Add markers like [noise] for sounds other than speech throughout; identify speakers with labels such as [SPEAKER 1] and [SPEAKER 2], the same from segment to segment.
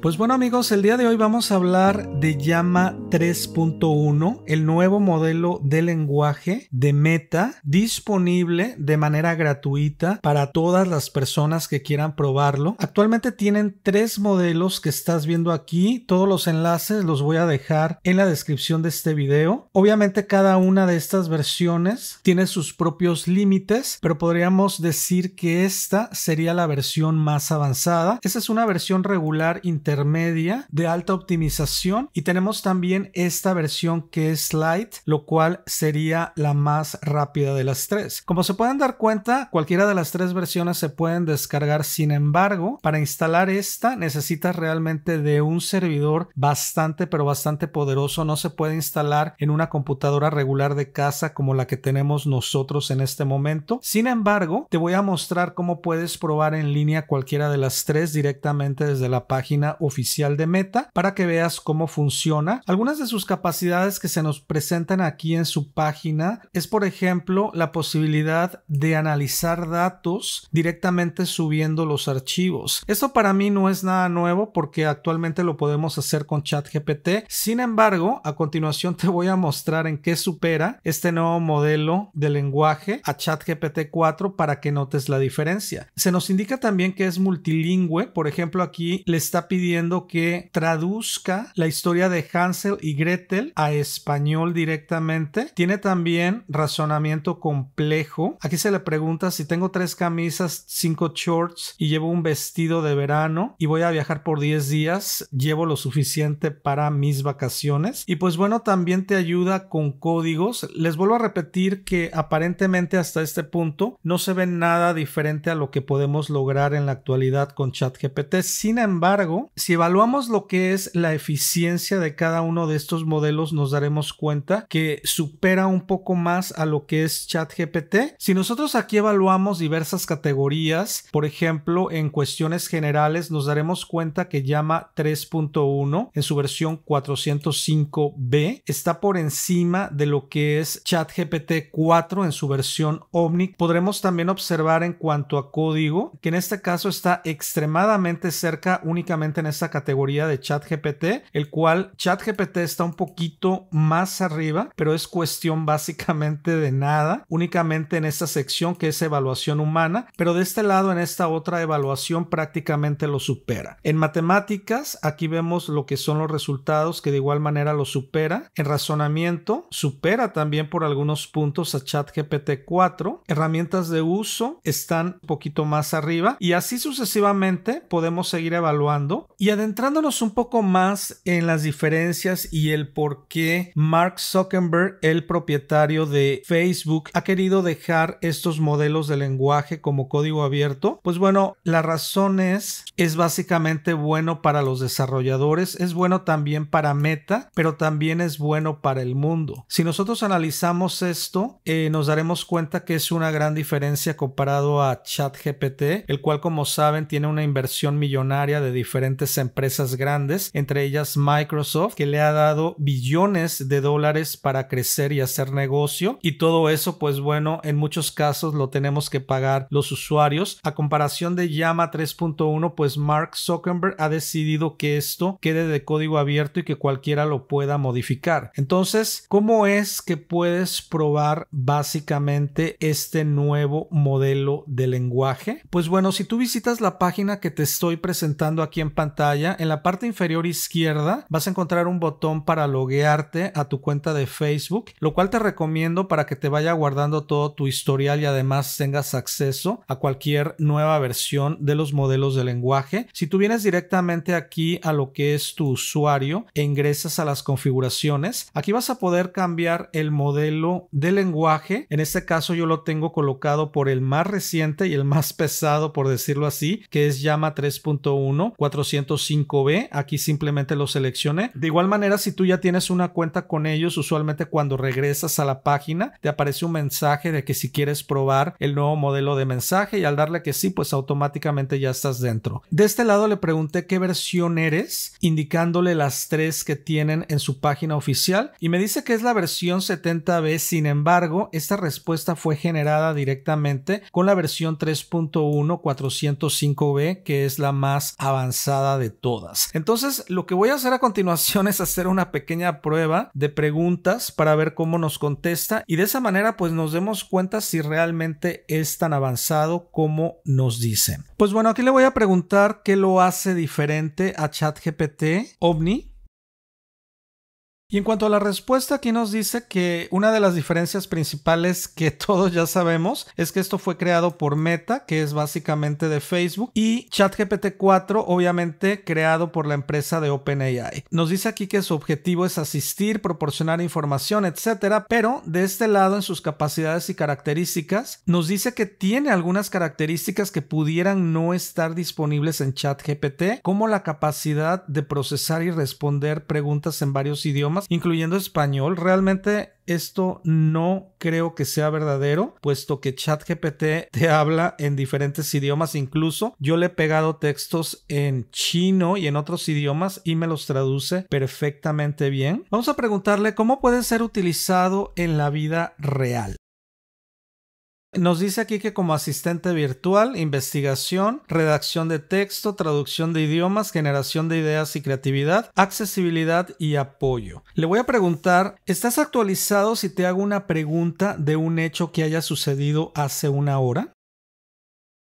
[SPEAKER 1] Pues bueno amigos, el día de hoy vamos a hablar de Llama 3.1, el nuevo modelo de lenguaje de meta disponible de manera gratuita para todas las personas que quieran probarlo. Actualmente tienen tres modelos que estás viendo aquí, todos los enlaces los voy a dejar en la descripción de este video. Obviamente cada una de estas versiones tiene sus propios límites, pero podríamos decir que esta sería la versión más avanzada. Esa es una versión regular intermedia de alta optimización y tenemos también esta versión que es light, lo cual sería la más rápida de las tres. Como se pueden dar cuenta, cualquiera de las tres versiones se pueden descargar, sin embargo, para instalar esta necesitas realmente de un servidor bastante pero bastante poderoso, no se puede instalar en una computadora regular de casa como la que tenemos nosotros en este momento. Sin embargo, te voy a mostrar cómo puedes probar en línea cualquiera de las tres directamente desde la página oficial de Meta para que veas cómo funciona. Algunas de sus capacidades que se nos presentan aquí en su página es, por ejemplo, la posibilidad de analizar datos directamente subiendo los archivos. Esto para mí no es nada nuevo porque actualmente lo podemos hacer con ChatGPT. Sin embargo, a continuación [laughs] te voy a mostrar en qué supera este nuevo modelo de lenguaje a ChatGPT 4 para que notes la diferencia. Se nos indica también que es multilingüe. Por ejemplo, aquí le está pidiendo que traduzca la historia de Hansel y Gretel a español directamente. Tiene también razonamiento complejo. Aquí se le pregunta si tengo tres camisas, cinco shorts y llevo un vestido de verano y voy a viajar por 10 días, llevo lo suficiente para mis vacaciones. Y pues bueno, también te ayuda con códigos. Les vuelvo a repetir que aparentemente hasta este punto no se ve nada diferente a lo que podemos lograr en la actualidad con ChatGPT. Sin embargo, si evaluamos lo que es la eficiencia de cada uno de estos modelos, nos daremos cuenta que supera un poco más a lo que es ChatGPT. Si nosotros aquí evaluamos diversas categorías, por ejemplo, en cuestiones generales, nos daremos cuenta que llama 3.1 en su versión 405B está por encima de lo que es ChatGPT 4 en su versión Omni. Podremos también observar en cuanto a código que en este caso está extremadamente cerca únicamente en esta categoría de ChatGPT, el cual ChatGPT está un poquito más arriba, pero es cuestión [laughs] básicamente de nada, únicamente en esta sección que es evaluación humana, pero de este lado en esta otra evaluación prácticamente lo supera. En matemáticas, aquí vemos lo que son los resultados que de igual manera lo supera. En razonamiento, supera también por algunos puntos a ChatGPT 4. Herramientas de uso están un poquito más arriba y así sucesivamente podemos seguir evaluando y adentrándonos un poco más en las diferencias y el por qué Mark Zuckerberg, el propietario de Facebook, ha querido dejar estos modelos de lenguaje como código abierto, pues bueno, la razón es, es básicamente bueno para los desarrolladores, es bueno también para Meta, pero también es bueno para el mundo. Si nosotros analizamos esto, eh, nos daremos cuenta que es una gran diferencia comparado a ChatGPT, el cual como saben tiene una inversión millonaria de diferentes empresas grandes, entre ellas Microsoft, que le ha dado billones de dólares para crecer y hacer negocio. Y todo eso, pues bueno, en muchos casos lo tenemos que pagar los usuarios. A comparación de Llama 3.1, pues Mark Zuckerberg ha decidido que esto quede de código abierto y que cualquiera lo pueda modificar. Entonces, ¿cómo es que puedes probar básicamente este nuevo modelo de lenguaje? Pues bueno, si tú visitas la página que te estoy presentando aquí en pantalla, en la parte inferior izquierda vas a encontrar un botón para loguearte a tu cuenta de Facebook, lo cual te recomiendo para que te vaya guardando todo tu historial y además tengas acceso a cualquier nueva versión de los modelos de lenguaje. Si tú vienes directamente aquí a lo que es tu usuario e ingresas a las configuraciones, aquí vas a poder cambiar el modelo de lenguaje. En este caso yo lo tengo colocado por el más reciente y el más pesado, por decirlo así, que es Llama 3.1 400 5 b Aquí simplemente lo seleccioné. De igual manera, si tú ya tienes una cuenta con ellos, usualmente cuando regresas a la página te aparece un mensaje de que si quieres probar el nuevo modelo de mensaje y al darle que sí, pues automáticamente ya estás dentro. De este lado le pregunté qué versión eres, indicándole las tres que tienen en su página oficial y me dice que es la versión 70B. Sin embargo, esta respuesta fue generada directamente con la versión 3.1 405B, que es la más avanzada de todas. Entonces, lo que voy a hacer a continuación [laughs] es hacer una pequeña prueba de preguntas para ver cómo nos contesta y de esa manera pues nos demos cuenta si realmente es tan avanzado como nos dicen. Pues bueno, aquí le voy a preguntar qué lo hace diferente a ChatGPT, OVNI y en cuanto a la respuesta, aquí nos dice que una de las diferencias principales que [laughs] todos ya sabemos es que esto fue creado por Meta, que es básicamente de Facebook, y ChatGPT 4, obviamente creado por la empresa de OpenAI. Nos dice aquí que su objetivo es asistir, proporcionar información, etcétera, pero de este lado, en sus capacidades y características, nos dice que tiene algunas características que pudieran no estar disponibles en ChatGPT, como la capacidad de procesar y responder preguntas en varios idiomas incluyendo español. Realmente esto no creo que sea verdadero, puesto que ChatGPT te habla en diferentes idiomas. Incluso yo le he pegado textos en chino y en otros idiomas y me los traduce perfectamente bien. Vamos a preguntarle cómo puede ser utilizado en la vida real. Nos dice aquí que como asistente virtual, investigación, redacción de texto, traducción de idiomas, generación de ideas y creatividad, accesibilidad y apoyo. Le voy a preguntar, ¿estás actualizado si te hago una pregunta de un hecho que haya sucedido hace una hora?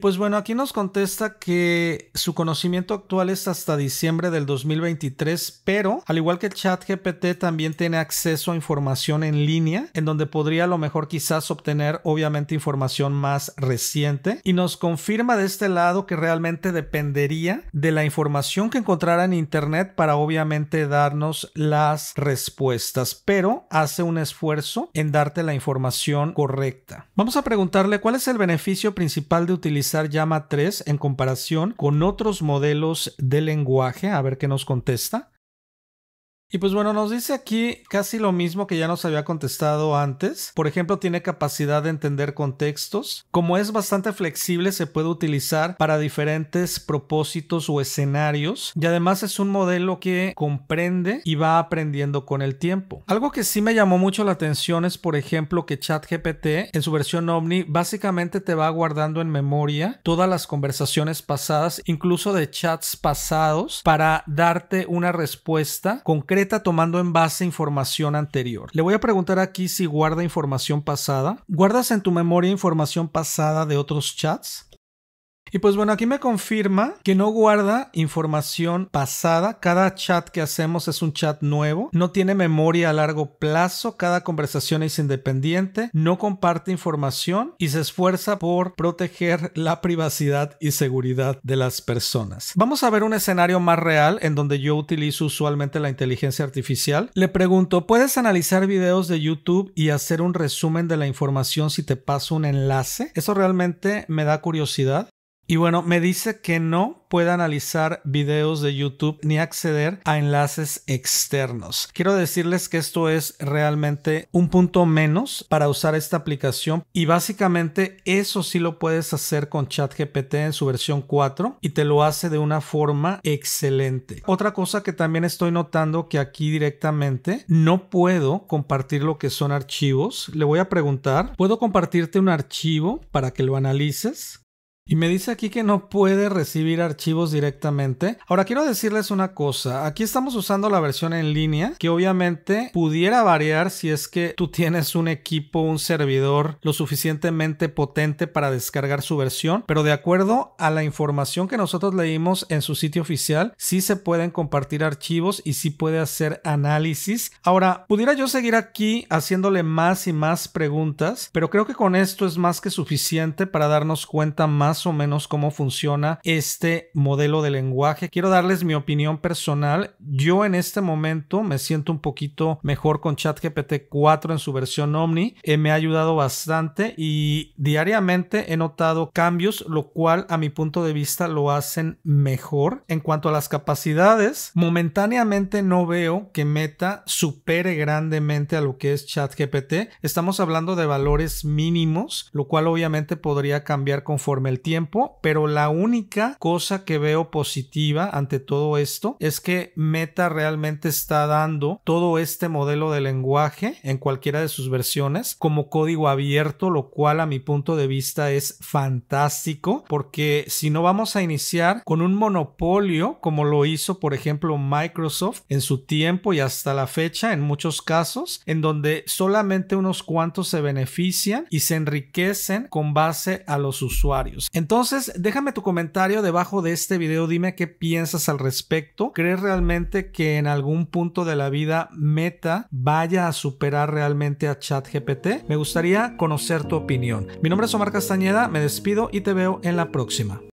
[SPEAKER 1] Pues bueno, aquí nos contesta que su conocimiento actual es hasta diciembre del 2023, pero al igual que ChatGPT también tiene acceso a información en línea, en donde podría a lo mejor quizás obtener obviamente información más reciente y nos confirma de este lado que realmente dependería de la información que encontrara en internet para obviamente darnos las respuestas, pero hace un esfuerzo en darte la información correcta. Vamos a preguntarle cuál es el beneficio principal de utilizar llama 3 en comparación con otros modelos de lenguaje? A ver qué nos contesta. Y pues bueno, nos dice aquí casi lo mismo que ya nos había contestado antes. Por ejemplo, tiene capacidad de entender contextos. Como es bastante flexible, se puede utilizar para diferentes propósitos o escenarios. Y además es un modelo que comprende y va aprendiendo con el tiempo. Algo que sí me llamó mucho la atención es, por ejemplo, que ChatGPT en su versión Omni básicamente te va guardando en memoria todas las conversaciones pasadas, incluso de chats pasados, para darte una respuesta concreta tomando en base información anterior. Le voy a preguntar aquí si guarda información pasada. ¿Guardas en tu memoria información pasada de otros chats? Y pues bueno, aquí me confirma que no guarda información pasada. Cada chat que hacemos es un chat nuevo. No tiene memoria a largo plazo. Cada conversación es independiente. No comparte información y se esfuerza por proteger la privacidad y seguridad de las personas. Vamos a ver un escenario más real en donde yo utilizo usualmente la inteligencia artificial. Le pregunto, ¿puedes analizar videos de YouTube y hacer un resumen de la información si te paso un enlace? Eso realmente me da curiosidad. Y bueno, me dice que no puede analizar videos de YouTube ni acceder a enlaces externos. Quiero decirles que esto es realmente un punto menos para usar esta aplicación y básicamente eso sí lo puedes hacer con ChatGPT en su versión 4 y te lo hace de una forma excelente. Otra cosa que también estoy notando que aquí directamente no puedo compartir lo que son archivos. Le voy a preguntar, ¿puedo compartirte un archivo para que lo analices? Y me dice aquí que no puede recibir archivos directamente. Ahora quiero decirles una cosa, aquí estamos usando la versión en línea que obviamente pudiera variar si es que tú tienes un equipo, un servidor lo suficientemente potente para descargar su versión, pero de acuerdo a la información que nosotros leímos en su sitio oficial, sí se pueden compartir archivos y sí puede hacer análisis. Ahora, pudiera yo seguir aquí haciéndole más y más preguntas, pero creo que con esto es más que suficiente para darnos cuenta más más o menos cómo funciona este modelo de lenguaje. Quiero darles mi opinión personal. Yo en este momento me siento un poquito mejor con ChatGPT 4 en su versión Omni. Eh, me ha ayudado bastante y diariamente he notado cambios, lo cual a mi punto de vista lo hacen mejor. En cuanto a las capacidades, momentáneamente no veo que Meta supere grandemente a lo que es ChatGPT. Estamos hablando de valores mínimos, lo cual obviamente podría cambiar conforme el tiempo, pero la única cosa que veo positiva ante todo esto es que Meta realmente está dando todo este modelo de lenguaje en cualquiera de sus versiones como código abierto, lo cual a mi punto de vista es fantástico porque si no vamos a iniciar con un monopolio como lo hizo por ejemplo Microsoft en su tiempo y hasta la fecha en muchos casos en donde solamente unos cuantos se benefician y se enriquecen con base a los usuarios. Entonces, déjame tu comentario debajo de este video, dime qué piensas al respecto. ¿Crees realmente que en algún punto de la vida Meta vaya a superar realmente a ChatGPT? Me gustaría conocer tu opinión. Mi nombre es Omar Castañeda, me despido y te veo en la próxima.